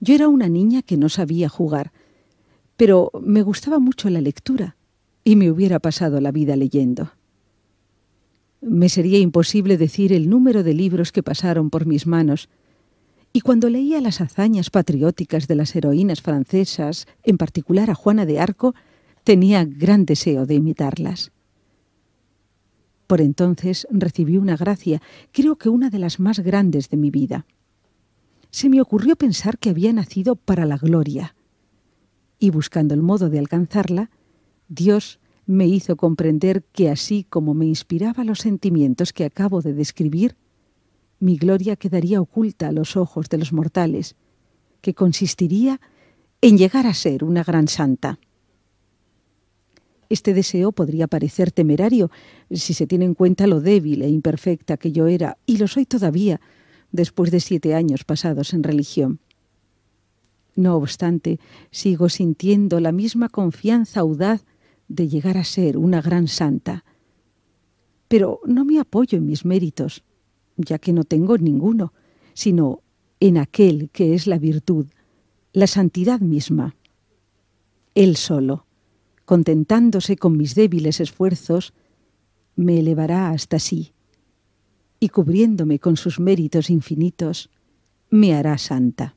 Yo era una niña que no sabía jugar, pero me gustaba mucho la lectura y me hubiera pasado la vida leyendo. Me sería imposible decir el número de libros que pasaron por mis manos, y cuando leía las hazañas patrióticas de las heroínas francesas, en particular a Juana de Arco, tenía gran deseo de imitarlas. Por entonces recibí una gracia, creo que una de las más grandes de mi vida se me ocurrió pensar que había nacido para la gloria. Y buscando el modo de alcanzarla, Dios me hizo comprender que así como me inspiraba los sentimientos que acabo de describir, mi gloria quedaría oculta a los ojos de los mortales, que consistiría en llegar a ser una gran santa. Este deseo podría parecer temerario si se tiene en cuenta lo débil e imperfecta que yo era, y lo soy todavía, después de siete años pasados en religión. No obstante, sigo sintiendo la misma confianza audaz de llegar a ser una gran santa. Pero no me apoyo en mis méritos, ya que no tengo ninguno, sino en aquel que es la virtud, la santidad misma. Él solo, contentándose con mis débiles esfuerzos, me elevará hasta sí, y cubriéndome con sus méritos infinitos, me hará santa.